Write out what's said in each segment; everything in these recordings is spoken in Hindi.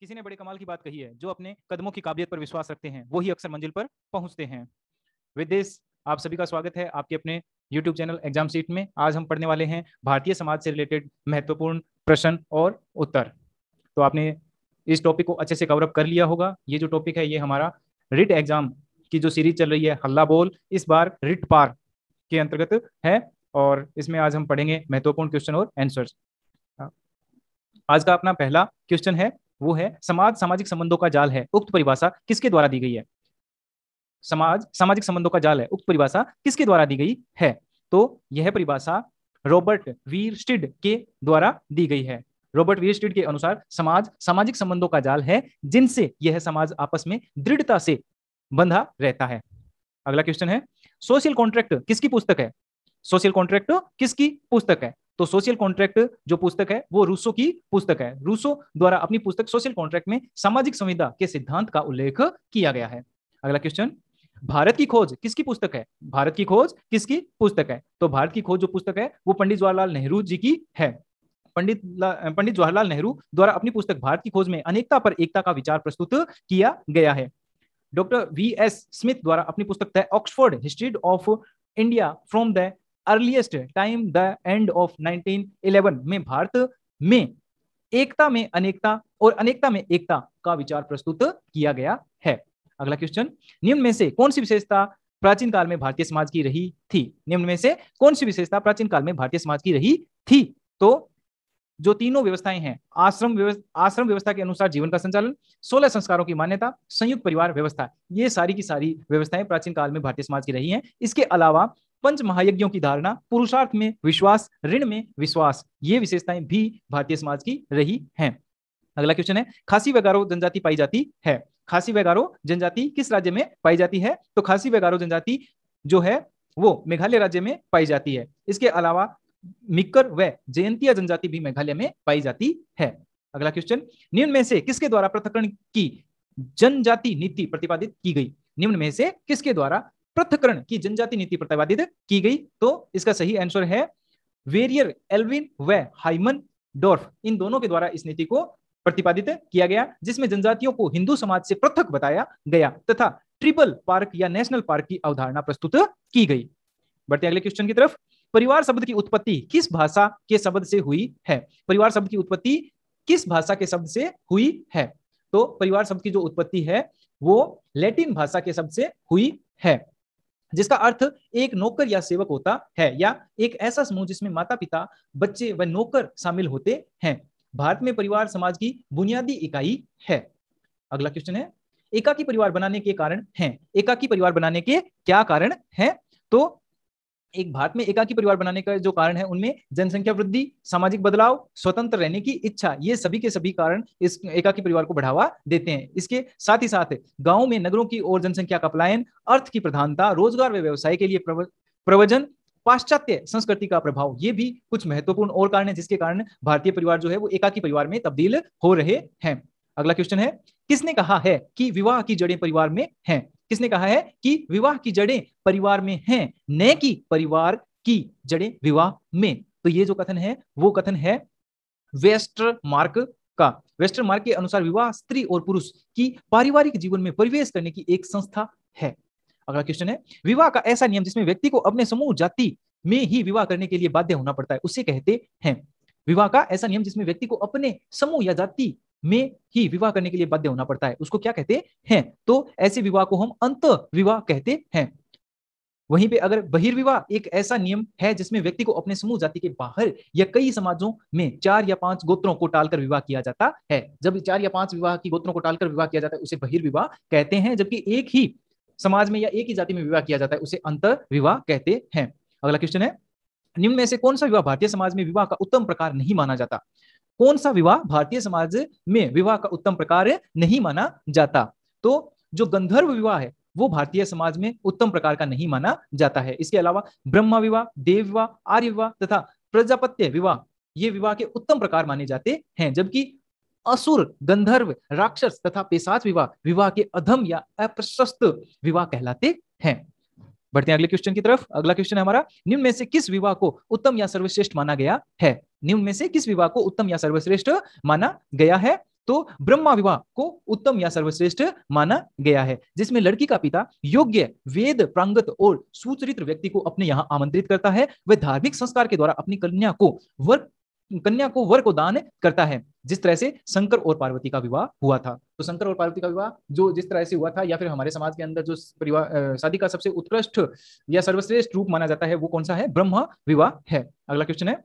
किसी ने बड़े कमाल की बात कही है जो अपने कदमों की काबिलियत पर विश्वास रखते हैं वही अक्सर मंजिल पर पहुंचते हैं विद दिस आप सभी का स्वागत है आपके अपने YouTube चैनल एग्जाम सीट में आज हम पढ़ने वाले हैं भारतीय समाज से रिलेटेड महत्वपूर्ण प्रश्न और उत्तर तो आपने इस टॉपिक को अच्छे से कवरअप कर लिया होगा ये जो टॉपिक है ये हमारा रिट एग्जाम की जो सीरीज चल रही है हल्ला बोल इस बार रिट पार के अंतर्गत है और इसमें आज हम पढ़ेंगे महत्वपूर्ण क्वेश्चन और एंसर हाँ। आज का अपना पहला क्वेश्चन है वो है समाज सामाजिक संबंधों का जाल है उक्त परिभाषा किसके द्वारा दी गई है समाज सामाजिक संबंधों का जाल है उक्त परिभाषा किसके द्वारा दी गई है तो यह परिभाषा रॉबर्ट वीरस्टिड के द्वारा दी गई है रॉबर्ट वीरस्टिड के अनुसार समाज सामाजिक संबंधों का जाल है जिनसे यह समाज आपस में दृढ़ता से बंधा रहता है अगला क्वेश्चन है सोशल कॉन्ट्रैक्ट किसकी पुस्तक है सोशल कॉन्ट्रैक्ट किसकी पुस्तक है तो सोशल कॉन्ट्रैक्ट जो पुस्तक है वो रूसो की पुस्तक है रूसो द्वारा अपनी पुस्तक सोशल कॉन्ट्रैक्ट में सामाजिक संविधा के सिद्धांत का उल्लेख किया गया है अगला क्वेश्चन भारत की खोज किसकी पुस्तक है भारत की खोज किसकी पुस्तक है तो भारत की खोज जो पुस्तक है वो पंडित जवाहरलाल नेहरू जी की है पंडित पंडित जवाहरलाल नेहरू द्वारा अपनी पुस्तक भारत की खोज में अनेकता पर एकता का विचार प्रस्तुत किया गया है डॉक्टर वी एस स्मिथ द्वारा अपनी पुस्तक the Oxford history of India from the earliest time the end of 1911 में भारत में एकता में अनेकता और अनेकता में एकता का विचार प्रस्तुत किया गया है अगला क्वेश्चन निम्न में से कौन सी विशेषता प्राचीन काल में भारतीय समाज की रही थी निम्न में से कौन सी विशेषता प्राचीन काल में भारतीय समाज की रही थी तो जो तीनों व्यवस्थाएं हैं आश्रम व्यवस्था आश्रम व्यवस्था के अनुसार जीवन का संचालन सोलह संस्कारों की मान्यता संयुक्त परिवार व्यवस्था ये सारी की सारी व्यवस्थाएं प्राचीन काल में भारतीय समाज की रही हैं इसके अलावा पंच महायज्ञों की धारणा पुरुषार्थ में विश्वास ऋण में विश्वास ये विशेषताएं भी भारतीय समाज की रही हैं अगला क्वेश्चन है खासी वगारो जनजाति पाई जाती है खासी वगारो जनजाति किस राज्य में पाई जाती है तो खासी वगारो जनजाति जो है वो मेघालय राज्य में पाई जाती है इसके अलावा मिक्कर व जयंतिया जनजाति भी मेघालय में पाई जाती है अगला क्वेश्चन निम्न में से किसके द्वारा पृथकरण की जनजाति नीति प्रतिपादित की गई निम्न में से किसके द्वारा पृथकरण की जनजाति नीति प्रतिपादित की गई तो इसका सही आंसर है वेरियर एल्विन व हाइमन डोर्फ इन दोनों के द्वारा इस नीति को प्रतिपादित किया गया जिसमें जनजातियों को हिंदू समाज से पृथक बताया गया तथा ट्रिपल पार्क या नेशनल पार्क की अवधारणा प्रस्तुत की गई बढ़ते अगले क्वेश्चन की तरफ परिवार शब्द की उत्पत्ति किस भाषा के शब्द से हुई है परिवार शब्द की उत्पत्ति किस भाषा के शब्द से हुई है तो परिवार शब्द की जो उत्पत्ति है वो लैटिन भाषा के शब्द से हुई है जिसका अर्थ एक नौकर या सेवक होता है या एक ऐसा समूह जिसमें माता पिता बच्चे व नौकर शामिल होते हैं भारत में परिवार समाज की बुनियादी इकाई है अगला क्वेश्चन है एकाकी परिवार बनाने के कारण हैं एकाकी परिवार बनाने के क्या कारण हैं तो एक भारत में एकाकी परिवार बनाने का जो कारण है उनमें जनसंख्या वृद्धि सामाजिक बदलाव स्वतंत्र रहने की इच्छा ये सभी के सभी कारण इस एकाकी परिवार को बढ़ावा देते हैं इसके साथ ही साथ गाँव में नगरों की ओर जनसंख्या का पलायन अर्थ की प्रधानता रोजगार व्यवसाय के लिए प्रवचन पाश्चात्य संस्कृति का प्रभाव ये भी कुछ महत्वपूर्ण और कारण है जिसके कारण भारतीय परिवार जो है वो एकाकी परिवार में तब्दील हो रहे हैं अगला क्वेश्चन है किसने कहा है कि विवाह की जड़ें परिवार में हैं किसने कहा है कि विवाह की जड़ें परिवार में हैं न कि परिवार की जड़ें विवाह में तो ये जो कथन है वो कथन है वेस्ट मार्क का वेस्टर्न मार्ग के अनुसार विवाह स्त्री और पुरुष की पारिवारिक जीवन में परिवेश करने की एक संस्था है अगला क्वेश्चन है विवाह का ऐसा नियम जिसमें व्यक्ति को अपने समूह जाति में ही विवाह करने के लिए बाध्य होना पड़ता है उसे कहते हैं विवाह का ऐसा नियम जिसमें व्यक्ति को अपने समूह या जाति में ही विवाह करने के लिए बाध्य होना पड़ता है उसको क्या कहते हैं तो ऐसे विवाह को हम अंत विवाह कहते हैं वहीं पे अगर बहिर्विवाह एक ऐसा नियम है जिसमें व्यक्ति को अपने समूह जाति के बाहर या कई समाजों में चार या पांच गोत्रों को टालकर विवाह किया जाता है जब चार या पांच विवाह की गोत्रों को टालकर विवाह किया जाता है उसे बहिर्विवाह कहते हैं जबकि एक ही समाज में या एक ही जाति में विवाह किया जाता है उसे अंतर विवाह कहते हैं अगला क्वेश्चन है निम्न में से कौन सा विवाह भारतीय समाज में विवाह का उत्तम प्रकार नहीं माना जाता कौन सा विवाह भारतीय समाज में विवाह का उत्तम प्रकार नहीं माना जाता तो जो गंधर्व विवाह है वो भारतीय समाज में उत्तम प्रकार का नहीं माना जाता है इसके अलावा ब्रह्मा विवाह देव विवाह आर्य विवाह तथा प्रजापत्य विवाह ये विवाह के उत्तम प्रकार माने जाते हैं जबकि असुर गंधर्व राक्षस तथा पेशाच विवाह विवाह के अधम या अप्रशस्त विवाह कहलाते हैं बढ़ते हैं अगले क्वेश्चन की तरफ अगला क्वेश्चन है हमारा निम्न में से किस विवाह को उत्तम या सर्वश्रेष्ठ माना गया है निम्न में से किस विवाह को उत्तम या सर्वश्रेष्ठ माना गया है तो ब्रह्मा विवाह को उत्तम या सर्वश्रेष्ठ माना गया है जिसमें लड़की का पिता योग्य वेद प्रांगत और सुचरित्र व्यक्ति को अपने यहाँ आमंत्रित करता है वह धार्मिक संस्कार के द्वारा अपनी कन्या को वर्ग कन्या को वर को दान करता है जिस तरह से शंकर और पार्वती का विवाह हुआ था तो शंकर और पार्वती का विवाह जो जिस तरह से हुआ था या फिर हमारे समाज के अंदर जो परिवार शादी का सबसे उत्कृष्ट या सर्वश्रेष्ठ रूप माना जाता है वो कौन सा है ब्रह्म विवाह है अगला क्वेश्चन है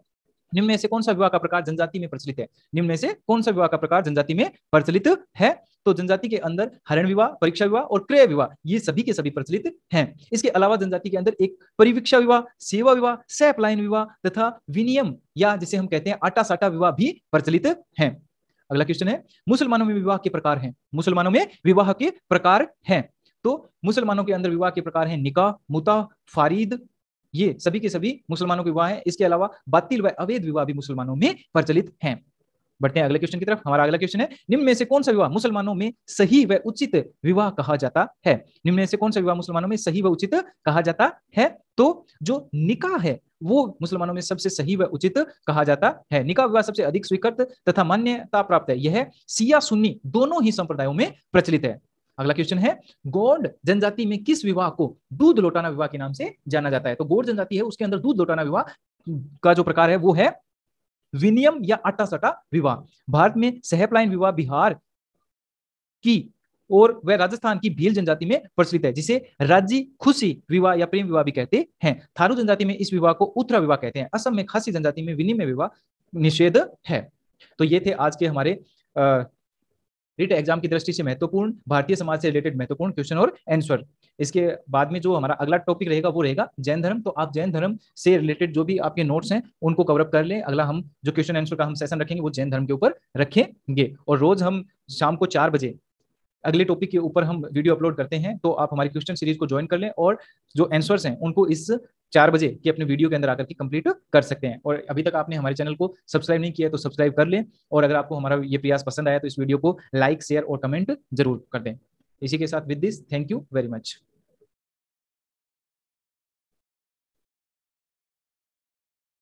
निम्न में से कौन सा विवाह का प्रकार जनजाति में प्रचलित है निम्न में से कौन सा विवाह का प्रकार जनजाति में प्रचलित है तो जनजाति के अंदर हरण विवाह परीक्षा विवाह और क्रय विवाह ये सभी के सभी प्रचलित हैं इसके अलावा जनजाति के अंदर एक परिवीक्षा विवाह सेवा विवाह सैपलाइन विवाह तथा विनियम या जिसे हम कहते हैं आटा साटा विवाह भी प्रचलित है अगला क्वेश्चन है मुसलमानों में विवाह के प्रकार है मुसलमानों में विवाह के प्रकार है तो मुसलमानों के अंदर विवाह के प्रकार हैं निकाह मुता फारीद ये सभी के सभी मुसलमानों के विवाह है इसके अलावा बातिल व अवैध विवाह भी मुसलमानों में प्रचलित है बढ़ते हैं अगले क्वेश्चन की तरफ हमारा अगला क्वेश्चन है निम्न में से कौन सा विवाह मुसलमानों में सही व उचित विवाह कहा जाता है निम्न में से कौन सा विवाह मुसलमानों में सही व उचित कहा जाता है तो जो निकाह है वो मुसलमानों में सबसे सही व उचित कहा जाता है निकाह विवाह सबसे अधिक स्वीकृत तथा मान्यता प्राप्त है यह सिया सुन्नी दोनों ही संप्रदायों में प्रचलित है अगला क्वेश्चन है गौड़ जनजाति में किस विवाह को दूध लौटाना विवाह के नाम से जाना जाता है तो गौड़ जनजाति है उसके अंदर दूध लौटाना विवाह का जो प्रकार है वो है विनियम या अट्टा सटा विवाह भारत में सहपलायन विवाह बिहार की और वह राजस्थान की भील जनजाति में प्रचलित है जिसे राज्य खुशी विवाह या प्रेम विवाह भी कहते हैं थारू जनजाति में इस विवाह को उत्तरा विवाह कहते हैं असम में खासी जनजाति में विनिमय विवाह निषेध है तो ये थे आज के हमारे रिट एग्जाम की दृष्टि से महत्वपूर्ण भारतीय समाज से रिलेटेड महत्वपूर्ण क्वेश्चन और आंसर इसके बाद में जो हमारा अगला टॉपिक रहेगा वो रहेगा जैन धर्म तो आप जैन धर्म से रिलेटेड जो भी आपके नोट्स हैं उनको कवरअप कर लें अगला हम जो क्वेश्चन आंसर का हम सेशन रखेंगे वो जैन धर्म के ऊपर रखेंगे और रोज हम शाम को चार बजे अगले टॉपिक के ऊपर हम वीडियो अपलोड करते हैं तो आप हमारी क्वेश्चन सीरीज को ज्वाइन कर लें और जो आंसर्स हैं उनको इस चार बजे कि अपने वीडियो के अंदर आकर के कंप्लीट कर सकते हैं और अभी तक आपने हमारे चैनल को सब्सक्राइब नहीं किया तो सब्सक्राइब कर लें और अगर आपको हमारा ये प्रयास पसंद आया तो इस वीडियो को लाइक शेयर और कमेंट जरूर कर दें इसी के साथ with this thank you very much